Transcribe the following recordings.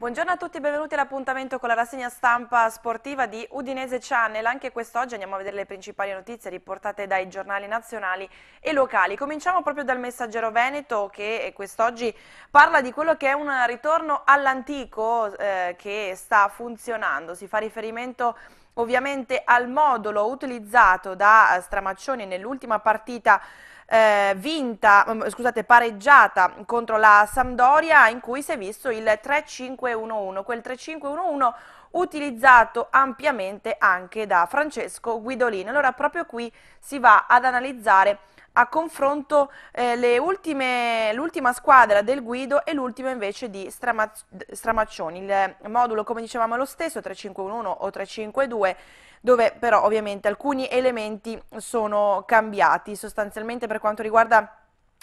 Buongiorno a tutti e benvenuti all'appuntamento con la rassegna stampa sportiva di Udinese Channel. Anche quest'oggi andiamo a vedere le principali notizie riportate dai giornali nazionali e locali. Cominciamo proprio dal messaggero Veneto che quest'oggi parla di quello che è un ritorno all'antico eh, che sta funzionando. Si fa riferimento ovviamente al modulo utilizzato da Stramaccioni nell'ultima partita eh, vinta, scusate, pareggiata contro la Sampdoria in cui si è visto il 3-5-1-1, quel 3-5-1-1 utilizzato ampiamente anche da Francesco Guidolino. Allora proprio qui si va ad analizzare a confronto eh, ultime, l'ultima squadra del Guido e l'ultima invece di Stramaz Stramaccioni. Il modulo, come dicevamo, è lo stesso, 3511 o 352, dove però ovviamente alcuni elementi sono cambiati. Sostanzialmente per quanto riguarda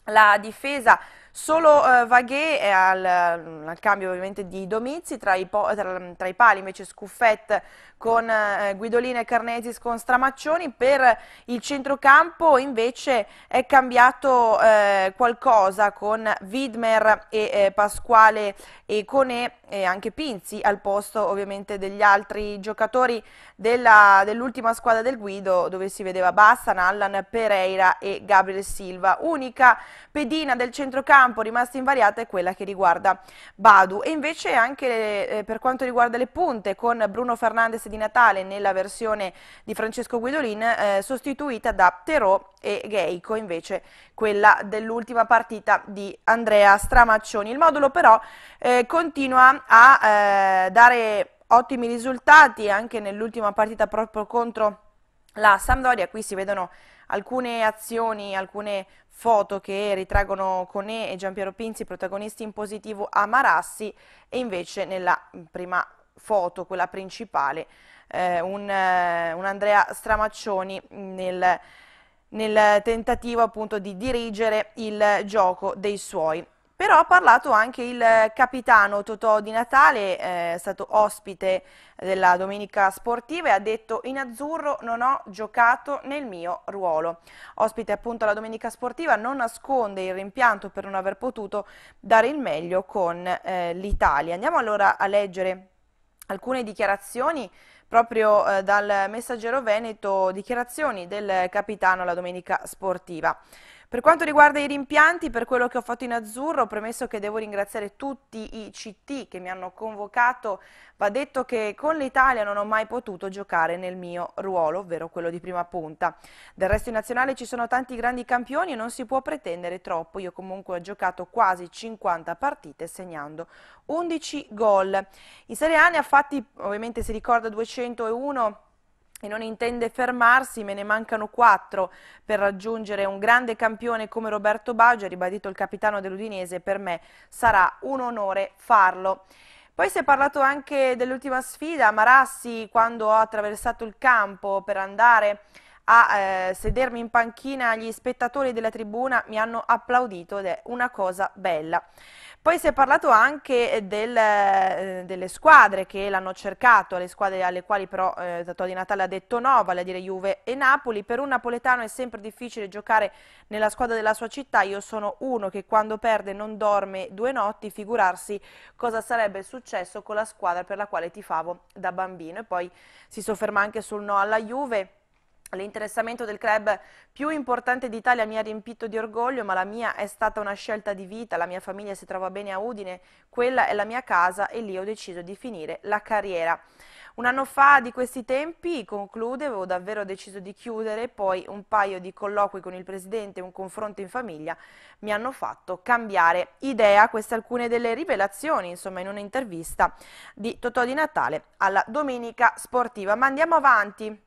la difesa solo eh, Vaghe al, al, cambio ovviamente di Domizi, tra i, tra, tra i, pali invece Scuffet con eh, Guidolina e Carnesis con Stramaccioni, per il centrocampo invece è cambiato eh, qualcosa con Widmer e eh, Pasquale e Cone e anche Pinzi al posto ovviamente degli altri giocatori dell'ultima dell squadra del Guido dove si vedeva Bassan, Allan, Pereira e Gabriel Silva. Unica pedina del centrocampo rimasta invariata è quella che riguarda Badu e invece anche eh, per quanto riguarda le punte con Bruno Fernandes Romanzi di Natale nella versione di Francesco Guidolin eh, sostituita da Terò e Geico invece quella dell'ultima partita di Andrea Stramaccioni. Il modulo però eh, continua a eh, dare ottimi risultati anche nell'ultima partita proprio contro la Sampdoria, qui si vedono alcune azioni, alcune foto che ritraggono Conè e Giampiero Pinzi protagonisti in positivo a Marassi e invece nella prima foto, quella principale, eh, un, eh, un, Andrea Stramaccioni nel, nel tentativo appunto di dirigere il gioco dei suoi. Però ha parlato anche il capitano Totò Di Natale, eh, è stato ospite della domenica sportiva e ha detto in azzurro non ho giocato nel mio ruolo. Ospite appunto alla domenica sportiva non nasconde il rimpianto per non aver potuto dare il meglio con eh, l'Italia. Andiamo allora a leggere alcune dichiarazioni proprio eh, dal messaggero Veneto, dichiarazioni del capitano la domenica sportiva. Per quanto riguarda i rimpianti, per quello che ho fatto in azzurro, premesso che devo ringraziare tutti i CT che mi hanno convocato, va detto che con l'Italia non ho mai potuto giocare nel mio ruolo, ovvero quello di prima punta. Del resto in nazionale ci sono tanti grandi campioni e non si può pretendere troppo. Io comunque ho giocato quasi 50 partite segnando 11 gol. In Serie A ne ha fatti, ovviamente si ricorda 201 e non intende fermarsi, me ne mancano quattro per raggiungere un grande campione come Roberto Baggio, ha ribadito il capitano dell'Udinese, per me sarà un onore farlo. Poi si è parlato anche dell'ultima sfida, Marassi quando ha attraversato il campo per andare a eh, sedermi in panchina, gli spettatori della tribuna mi hanno applaudito ed è una cosa bella. Poi si è parlato anche del, eh, delle squadre che l'hanno cercato, le squadre alle quali però eh, Tatò Di Natale ha detto no, vale a dire Juve e Napoli. Per un napoletano è sempre difficile giocare nella squadra della sua città, io sono uno che quando perde non dorme due notti, figurarsi cosa sarebbe successo con la squadra per la quale tifavo da bambino. E poi si sofferma anche sul no alla Juve L'interessamento del club più importante d'Italia mi ha riempito di orgoglio, ma la mia è stata una scelta di vita, la mia famiglia si trova bene a Udine, quella è la mia casa e lì ho deciso di finire la carriera. Un anno fa di questi tempi, conclude, avevo davvero deciso di chiudere, poi un paio di colloqui con il presidente, un confronto in famiglia, mi hanno fatto cambiare idea. Queste alcune delle rivelazioni, insomma, in un'intervista di Totò di Natale alla Domenica Sportiva. Ma andiamo avanti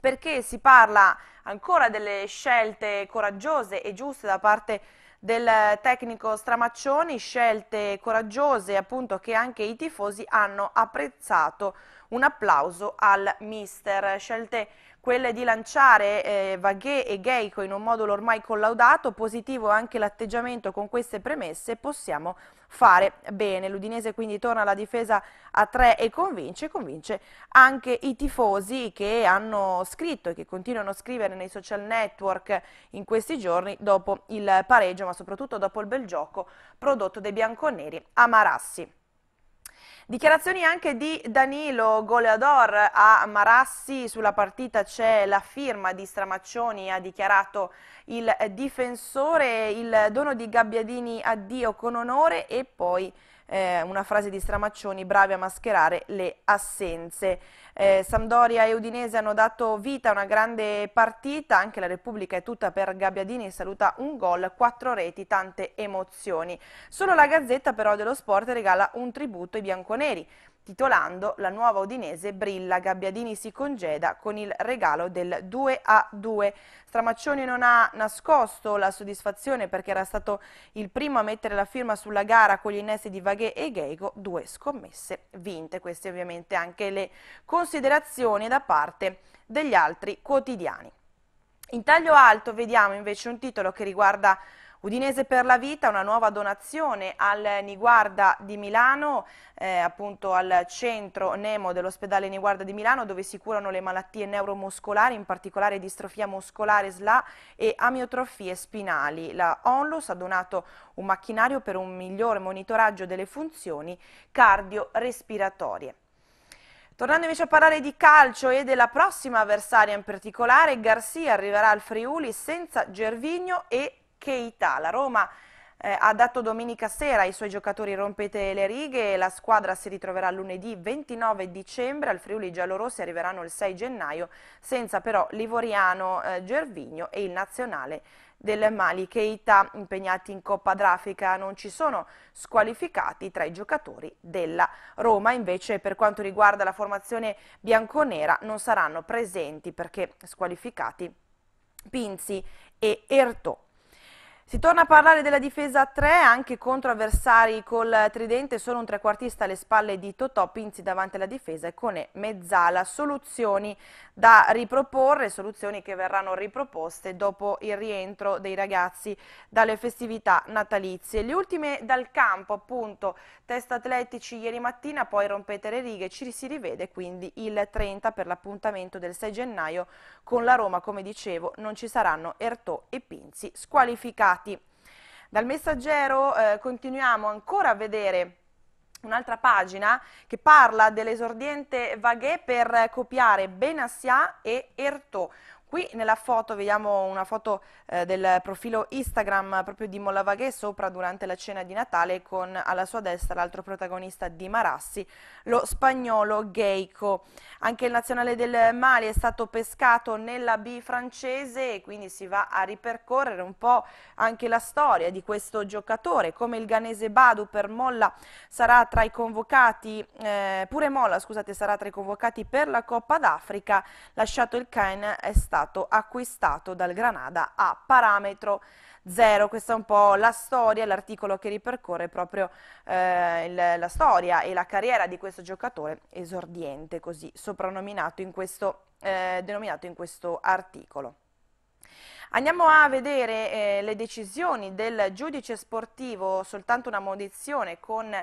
perché si parla ancora delle scelte coraggiose e giuste da parte del tecnico Stramaccioni, scelte coraggiose appunto che anche i tifosi hanno apprezzato. Un applauso al mister, scelte quelle di lanciare eh, Vaghe e Geico in un modulo ormai collaudato, positivo anche l'atteggiamento con queste premesse, possiamo fare bene. L'Udinese quindi torna alla difesa a tre e convince, convince anche i tifosi che hanno scritto e che continuano a scrivere nei social network in questi giorni dopo il pareggio ma soprattutto dopo il bel gioco prodotto dai bianconeri a Marassi. Dichiarazioni anche di Danilo Goleador a Marassi, sulla partita c'è la firma di Stramaccioni, ha dichiarato il difensore, il dono di Gabbiadini addio con onore e poi eh, una frase di Stramaccioni, bravi a mascherare le assenze. Eh, Sampdoria e Udinese hanno dato vita a una grande partita, anche la Repubblica è tutta per Gabbiadini, saluta un gol, quattro reti, tante emozioni. Solo la Gazzetta però dello sport regala un tributo ai bianconeri titolando La nuova Udinese brilla, Gabbiadini si congeda con il regalo del 2 a 2. Stramaccioni non ha nascosto la soddisfazione perché era stato il primo a mettere la firma sulla gara con gli innesti di Vaghe e Geigo, due scommesse vinte. Queste ovviamente anche le considerazioni da parte degli altri quotidiani. In taglio alto vediamo invece un titolo che riguarda Udinese per la vita, una nuova donazione al Niguarda di Milano, eh, appunto al centro Nemo dell'ospedale Niguarda di Milano dove si curano le malattie neuromuscolari, in particolare distrofia muscolare SLA e amiotrofie spinali. La Onlus ha donato un macchinario per un migliore monitoraggio delle funzioni cardiorespiratorie. Tornando invece a parlare di calcio e della prossima avversaria in particolare, Garcia arriverà al Friuli senza Gervigno e Keita. La Roma eh, ha dato domenica sera ai suoi giocatori rompete le righe e la squadra si ritroverà lunedì 29 dicembre al Friuli Giallorossi arriveranno il 6 gennaio senza però Livoriano eh, Gervigno e il nazionale del Mali Keita impegnati in Coppa d'Africa non ci sono squalificati tra i giocatori della Roma invece per quanto riguarda la formazione bianconera non saranno presenti perché squalificati Pinzi e Ertò si torna a parlare della difesa a 3 anche contro avversari col tridente, solo un trequartista alle spalle di Totò, Pinzi davanti alla difesa e Cone mezzala, soluzioni da riproporre, soluzioni che verranno riproposte dopo il rientro dei ragazzi dalle festività natalizie. Le ultime dal campo appunto, test atletici ieri mattina, poi rompete le righe, ci si rivede quindi il 30 per l'appuntamento del 6 gennaio con la Roma, come dicevo non ci saranno Ertò e Pinzi squalificati risultati. Dal messaggero eh, continuiamo ancora a vedere un'altra pagina che parla dell'esordiente Vaghe per copiare Benassia e Ertò, Qui nella foto vediamo una foto eh, del profilo Instagram proprio di Mollavaghe sopra durante la cena di Natale con alla sua destra l'altro protagonista di Marassi, lo spagnolo Geico. Anche il nazionale del Mali è stato pescato nella B francese e quindi si va a ripercorrere un po' anche la storia di questo giocatore, come il ganese Badu per Molla sarà tra i convocati, eh, pure Molla scusate, sarà tra i convocati per la Coppa d'Africa, lasciato il Caen è stato stato acquistato dal Granada a parametro zero. Questa è un po' la storia, l'articolo che ripercorre proprio eh, il, la storia e la carriera di questo giocatore esordiente, così soprannominato in questo, eh, denominato in questo articolo. Andiamo a vedere eh, le decisioni del giudice sportivo, soltanto una modizione con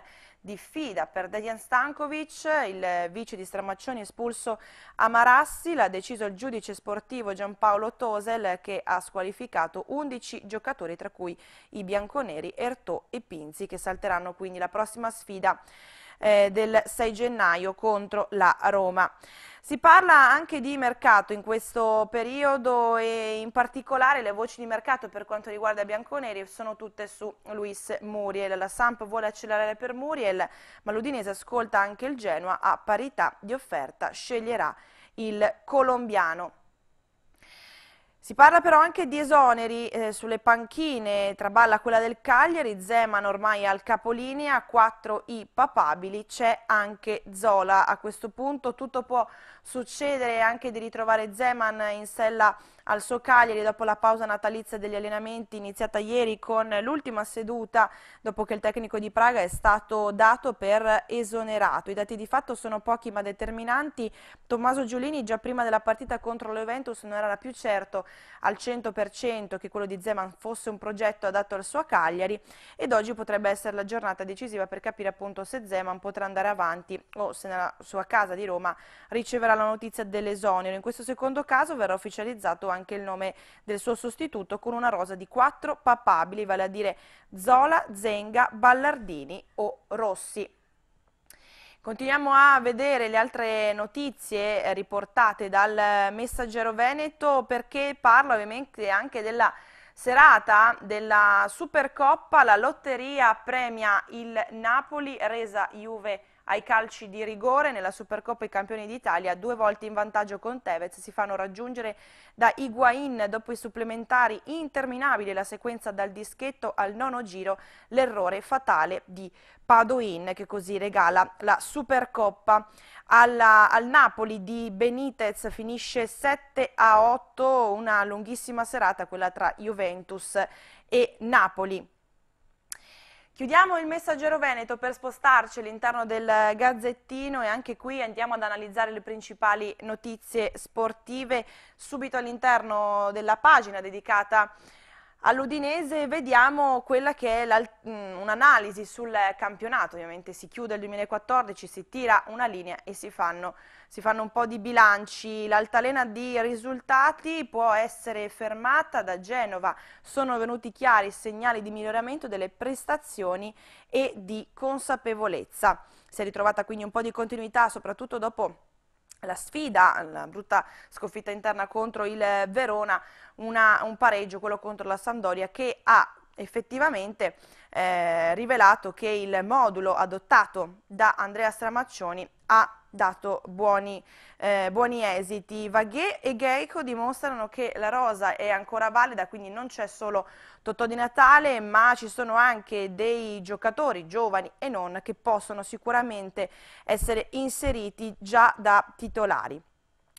diffida per Dejan Stankovic, il vice di Stramaccioni espulso a Marassi, l'ha deciso il giudice sportivo Giampaolo Tosel che ha squalificato 11 giocatori tra cui i bianconeri Ertò e Pinzi che salteranno quindi la prossima sfida eh, del 6 gennaio contro la Roma. Si parla anche di mercato in questo periodo e in particolare le voci di mercato per quanto riguarda Bianconeri sono tutte su Luis Muriel. La Samp vuole accelerare per Muriel, ma l'Udinese ascolta anche il Genoa a parità di offerta, sceglierà il colombiano. Si parla però anche di esoneri eh, sulle panchine, traballa quella del Cagliari, Zeman ormai al capolinea, 4 i papabili, c'è anche Zola. A questo punto tutto può succedere anche di ritrovare Zeman in sella al suo Cagliari dopo la pausa natalizia degli allenamenti iniziata ieri con l'ultima seduta dopo che il tecnico di Praga è stato dato per esonerato. I dati di fatto sono pochi ma determinanti. Tommaso Giulini già prima della partita contro lo Juventus non era più certo al 100% che quello di Zeman fosse un progetto adatto al suo Cagliari ed oggi potrebbe essere la giornata decisiva per capire appunto se Zeman potrà andare avanti o se nella sua casa di Roma riceverà la notizia dell'esonero. In questo secondo caso verrà ufficializzato anche anche il nome del suo sostituto con una rosa di quattro papabili, vale a dire Zola, Zenga, Ballardini o Rossi. Continuiamo a vedere le altre notizie eh, riportate dal Messaggero Veneto perché parla ovviamente anche della serata della Supercoppa, la lotteria premia il Napoli, resa Juve ai calci di rigore nella Supercoppa i campioni d'Italia, due volte in vantaggio con Tevez, si fanno raggiungere da Higuain dopo i supplementari interminabili, la sequenza dal dischetto al nono giro, l'errore fatale di Padoin che così regala la Supercoppa Alla, al Napoli di Benitez finisce 7 a 8 una lunghissima serata quella tra Juventus e Napoli. Chiudiamo il messaggero Veneto per spostarci all'interno del Gazzettino e anche qui andiamo ad analizzare le principali notizie sportive subito all'interno della pagina dedicata a All'Udinese vediamo quella che è mm, un'analisi sul campionato, ovviamente si chiude il 2014, si tira una linea e si fanno, si fanno un po' di bilanci. L'altalena di risultati può essere fermata da Genova, sono venuti chiari segnali di miglioramento delle prestazioni e di consapevolezza. Si è ritrovata quindi un po' di continuità soprattutto dopo la sfida, la brutta sconfitta interna contro il Verona, una, un pareggio, quello contro la Sampdoria, che ha effettivamente eh, rivelato che il modulo adottato da Andrea Stramaccioni ha dato buoni, eh, buoni esiti. Vaghe e Geico dimostrano che la rosa è ancora valida, quindi non c'è solo Totò di Natale, ma ci sono anche dei giocatori giovani e non che possono sicuramente essere inseriti già da titolari.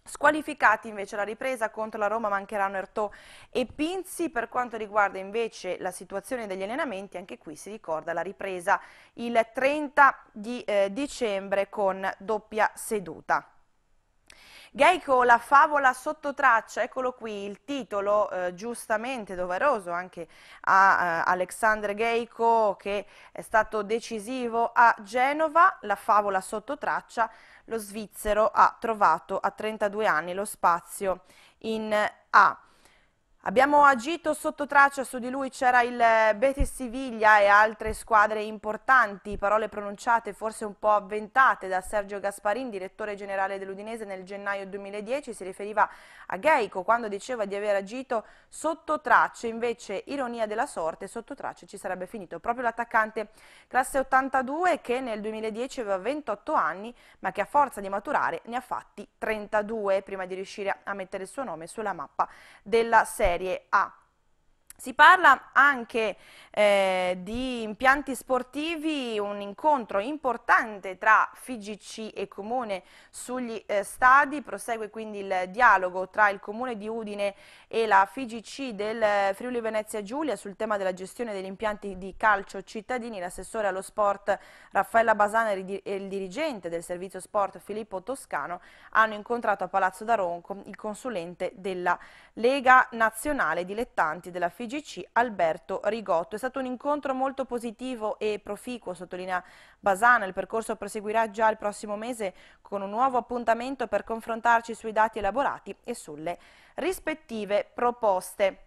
Squalificati invece la ripresa contro la Roma mancheranno Ertò e Pinzi, per quanto riguarda invece la situazione degli allenamenti, anche qui si ricorda la ripresa il 30 di eh, dicembre con doppia seduta. Geico, la favola sottotraccia, eccolo qui il titolo eh, giustamente doveroso anche a eh, Alexandre Geico che è stato decisivo a Genova, la favola sottotraccia. traccia lo svizzero ha trovato a 32 anni lo spazio in A Abbiamo agito sotto traccia, su di lui c'era il eh, Betis Siviglia e altre squadre importanti, parole pronunciate forse un po' avventate da Sergio Gasparin, direttore generale dell'Udinese nel gennaio 2010, si riferiva a Geico quando diceva di aver agito sotto traccia, invece ironia della sorte, sotto traccia ci sarebbe finito proprio l'attaccante classe 82 che nel 2010 aveva 28 anni ma che a forza di maturare ne ha fatti 32 prima di riuscire a mettere il suo nome sulla mappa della serie serie A si parla anche eh, di impianti sportivi, un incontro importante tra FIGC e Comune sugli eh, stadi, prosegue quindi il dialogo tra il Comune di Udine e la FIGC del eh, Friuli Venezia Giulia sul tema della gestione degli impianti di calcio cittadini, l'assessore allo sport Raffaella Basana e il dirigente del servizio sport Filippo Toscano hanno incontrato a Palazzo da Ronco il consulente della Lega Nazionale Dilettanti della FIGC PGC Alberto Rigotto. È stato un incontro molto positivo e proficuo, sottolinea Basana. Il percorso proseguirà già il prossimo mese con un nuovo appuntamento per confrontarci sui dati elaborati e sulle rispettive proposte.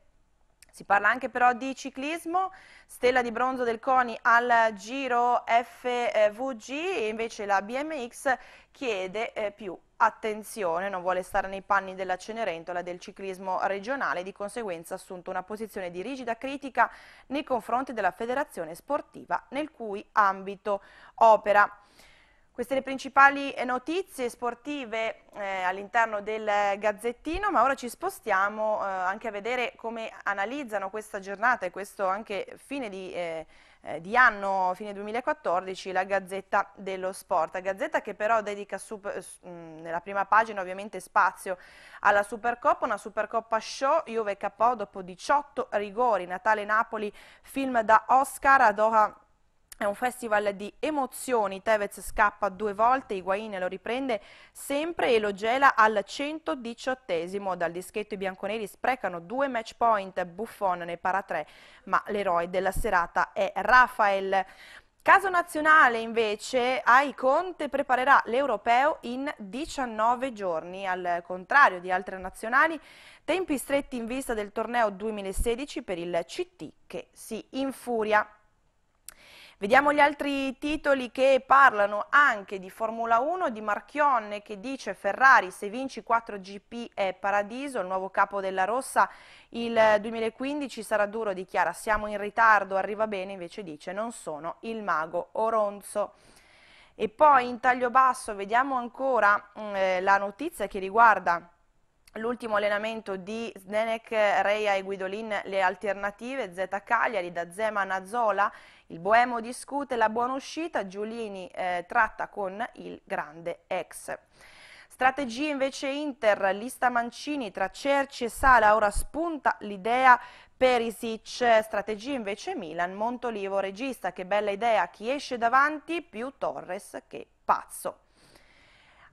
Si parla anche però di ciclismo, stella di bronzo del CONI al Giro FVG, invece la BMX chiede eh, più attenzione, non vuole stare nei panni della Cenerentola del ciclismo regionale, di conseguenza ha assunto una posizione di rigida critica nei confronti della federazione sportiva nel cui ambito opera. Queste le principali eh, notizie sportive eh, all'interno del Gazzettino, ma ora ci spostiamo eh, anche a vedere come analizzano questa giornata e questo anche fine di... Eh, eh, di anno, fine 2014, la Gazzetta dello Sport, Gazzetta che però dedica super, eh, mm, nella prima pagina ovviamente spazio alla Supercoppa, una Supercoppa show, Juve capò dopo 18 rigori, Natale Napoli, film da Oscar a Doha è un festival di emozioni, Tevez scappa due volte, Higuain lo riprende sempre e lo gela al 118esimo. Dal dischetto i bianconeri sprecano due match point, Buffon ne para tre, ma l'eroe della serata è Rafael. Caso nazionale invece, Ai Conte preparerà l'europeo in 19 giorni, al contrario di altre nazionali, tempi stretti in vista del torneo 2016 per il CT che si infuria. Vediamo gli altri titoli che parlano anche di Formula 1, di Marchionne che dice Ferrari se vinci 4 GP è paradiso, il nuovo capo della Rossa, il 2015 sarà duro, dichiara siamo in ritardo, arriva bene, invece dice non sono il mago Oronzo. E poi in taglio basso vediamo ancora mm, eh, la notizia che riguarda L'ultimo allenamento di Zdenek, Reia e Guidolin, le alternative, Z Cagliari da Zeman a Zola, il Boemo discute la buona uscita, Giulini eh, tratta con il grande ex. Strategia invece Inter, lista Mancini tra Cerci e Sala, ora spunta l'idea Perisic, strategia invece Milan, Montolivo regista, che bella idea, chi esce davanti più Torres che Pazzo.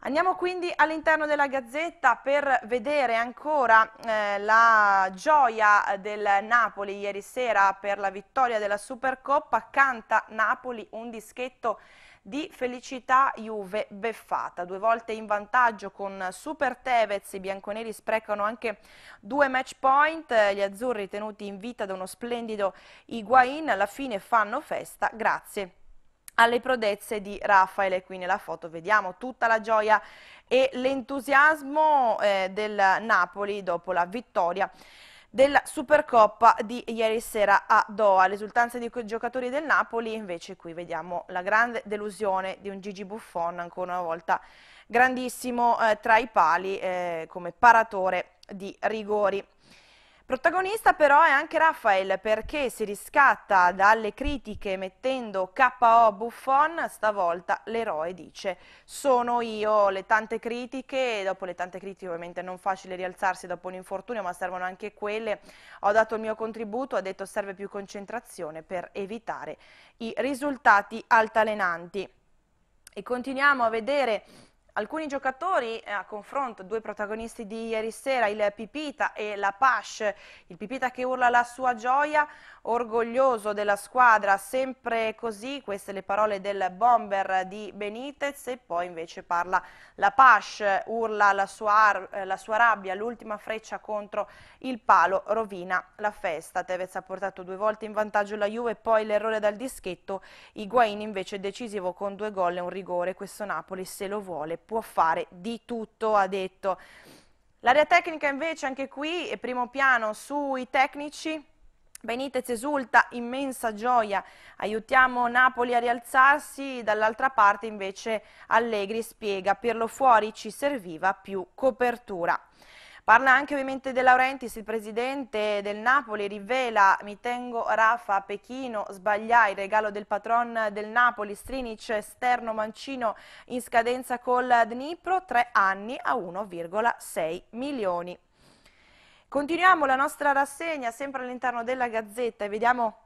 Andiamo quindi all'interno della Gazzetta per vedere ancora eh, la gioia del Napoli ieri sera per la vittoria della Supercoppa. Canta Napoli un dischetto di felicità Juve beffata. Due volte in vantaggio con Super Tevez, i bianconeri sprecano anche due match point, gli azzurri tenuti in vita da uno splendido Higuain, alla fine fanno festa, grazie alle prodezze di Raffaele. Qui nella foto vediamo tutta la gioia e l'entusiasmo eh, del Napoli dopo la vittoria della Supercoppa di ieri sera a Doha. L'esultanza dei giocatori del Napoli, invece qui vediamo la grande delusione di un Gigi Buffon, ancora una volta grandissimo eh, tra i pali eh, come paratore di rigori. Protagonista però è anche Raffaele perché si riscatta dalle critiche mettendo KO Buffon, stavolta l'eroe dice sono io, le tante critiche, dopo le tante critiche ovviamente non facile rialzarsi dopo un infortunio ma servono anche quelle, ho dato il mio contributo, ha detto serve più concentrazione per evitare i risultati altalenanti. E continuiamo a vedere Alcuni giocatori eh, a confronto, due protagonisti di ieri sera, il Pipita e la Pash, il Pipita che urla la sua gioia, orgoglioso della squadra, sempre così, queste le parole del bomber di Benitez e poi invece parla la Pash, urla la sua, eh, la sua rabbia, l'ultima freccia contro il palo, rovina la festa. Tevez ha portato due volte in vantaggio la Juve, poi l'errore dal dischetto, Higuain invece decisivo con due gol e un rigore, questo Napoli se lo vuole può fare di tutto, ha detto. L'area tecnica invece anche qui è primo piano sui tecnici, Benitez esulta, immensa gioia, aiutiamo Napoli a rialzarsi, dall'altra parte invece Allegri spiega per lo fuori ci serviva più copertura. Parla anche ovviamente De Laurentiis, il presidente del Napoli, rivela mi tengo Rafa, Pechino, sbagliai, regalo del patron del Napoli, Strinic, esterno Mancino in scadenza col Dnipro, tre anni a 1,6 milioni. Continuiamo la nostra rassegna sempre all'interno della Gazzetta e vediamo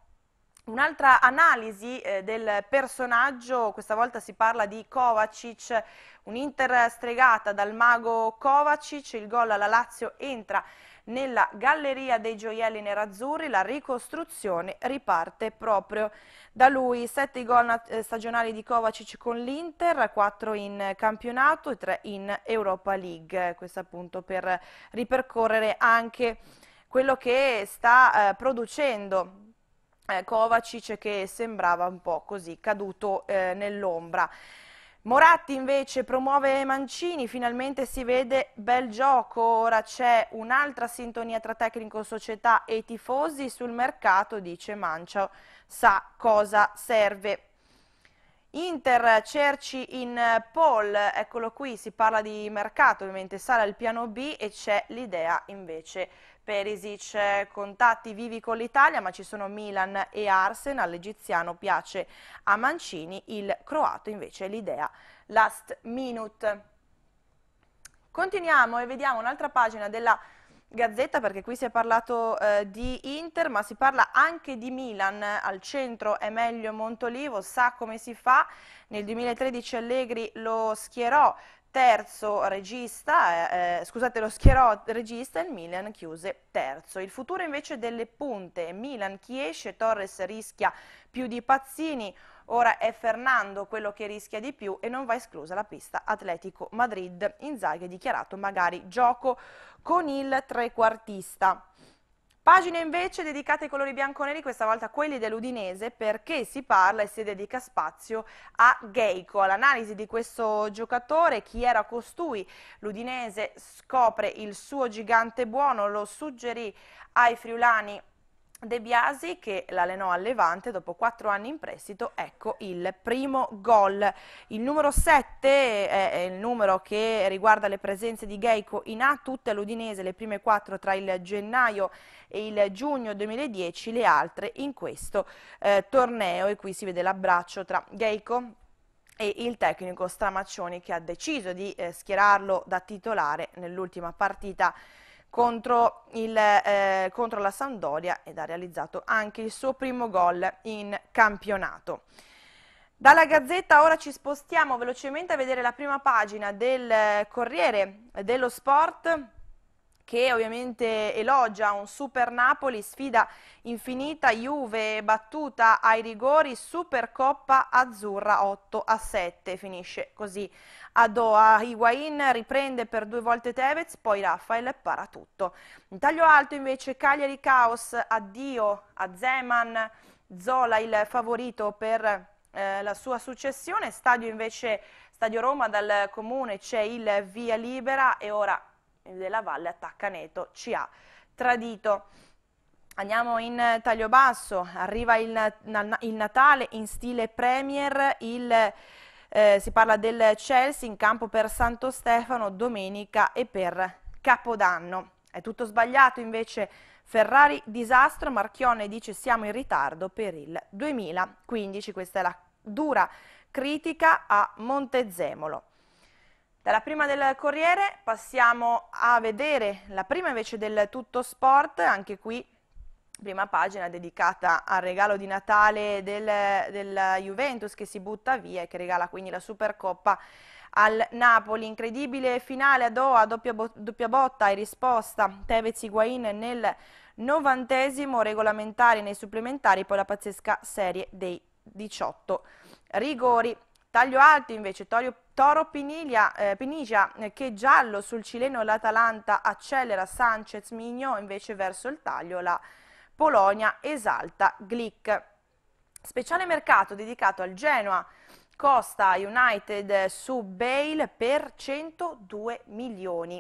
Un'altra analisi eh, del personaggio, questa volta si parla di Kovacic, un'Inter stregata dal mago Kovacic, il gol alla Lazio entra nella Galleria dei Gioielli Nerazzurri, la ricostruzione riparte proprio da lui. Sette gol eh, stagionali di Kovacic con l'Inter, quattro in campionato e tre in Europa League, questo appunto per ripercorrere anche quello che sta eh, producendo eh, Kovacic che sembrava un po' così caduto eh, nell'ombra. Moratti invece promuove Mancini, finalmente si vede bel gioco, ora c'è un'altra sintonia tra tecnico, società e tifosi sul mercato, dice Mancio, sa cosa serve. Inter, Cerci in eh, Paul, eccolo qui, si parla di mercato, ovviamente sale al piano B e c'è l'idea invece Perisic, eh, contatti vivi con l'Italia, ma ci sono Milan e Arsenal, l'egiziano piace a Mancini, il croato invece l'idea last minute. Continuiamo e vediamo un'altra pagina della Gazzetta perché qui si è parlato eh, di Inter ma si parla anche di Milan, al centro è meglio Montolivo, sa come si fa, nel 2013 Allegri lo schierò terzo regista, eh, eh, scusate lo schierò regista, il Milan chiuse terzo. Il futuro invece delle punte, Milan chi esce, Torres rischia più di Pazzini, ora è Fernando quello che rischia di più e non va esclusa la pista Atletico Madrid. Inzaghi ha dichiarato magari gioco con il trequartista. Pagina invece dedicata ai colori bianconeri, questa volta quelli dell'Udinese, perché si parla e si dedica spazio a Geico. All'analisi di questo giocatore, chi era costui, l'Udinese scopre il suo gigante buono, lo suggerì ai friulani De Biasi che l'allenò a Levante dopo quattro anni in prestito, ecco il primo gol. Il numero 7 è il numero che riguarda le presenze di Geico in A, tutte all'Udinese, le prime quattro tra il gennaio e il giugno 2010, le altre in questo eh, torneo e qui si vede l'abbraccio tra Geico e il tecnico Stramaccioni che ha deciso di eh, schierarlo da titolare nell'ultima partita contro, il, eh, contro la Sampdoria ed ha realizzato anche il suo primo gol in campionato. Dalla Gazzetta ora ci spostiamo velocemente a vedere la prima pagina del eh, Corriere dello Sport che ovviamente elogia un Super Napoli, sfida infinita, Juve battuta ai rigori, Supercoppa azzurra 8 a 7, finisce così a Doha. Higuain riprende per due volte Tevez, poi Rafael para tutto. In taglio alto invece Cagliari Caos, addio a Zeman, Zola il favorito per eh, la sua successione. Stadio invece, Stadio Roma dal Comune c'è il via libera e ora della Valle attacca Neto, ci ha tradito. Andiamo in taglio basso, arriva il, il Natale in stile Premier, il eh, si parla del Chelsea in campo per Santo Stefano domenica e per Capodanno. È tutto sbagliato invece Ferrari disastro, Marchione dice siamo in ritardo per il 2015, questa è la dura critica a Montezemolo. Dalla prima del Corriere passiamo a vedere la prima invece del Tutto Sport, anche qui prima pagina dedicata al regalo di Natale del, della Juventus che si butta via e che regala quindi la Supercoppa al Napoli. Incredibile finale a Doha, doppia, bo doppia botta e risposta. Tevez Higuain nel novantesimo regolamentare nei supplementari, poi la pazzesca serie dei 18 rigori. Taglio alto invece, Torio, Toro Piniglia, eh, Pinigia che giallo sul cileno l'Atalanta accelera, Sanchez Migno invece verso il taglio la Polonia esalta Glick. Speciale mercato dedicato al Genoa Costa United su Bale per 102 milioni.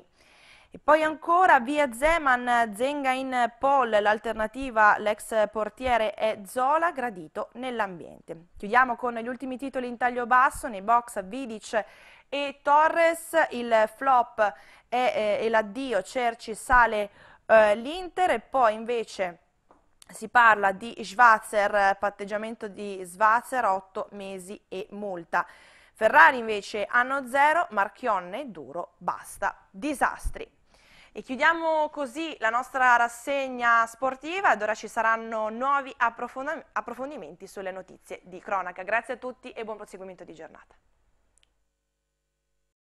E poi ancora via Zeman, Zenga in Pol, l'alternativa, l'ex portiere è Zola, gradito nell'ambiente. Chiudiamo con gli ultimi titoli in taglio basso, nei box Vidic e Torres, il flop è, è, eh, l'addio, Cerci sale eh, l'Inter e poi invece si parla di Schwarzer, patteggiamento di Schwarzer, 8 mesi e multa. Ferrari invece anno zero, Marchionne duro, basta, disastri. E chiudiamo così la nostra rassegna sportiva ed ora ci saranno nuovi approfondimenti sulle notizie di cronaca. Grazie a tutti e buon proseguimento di giornata.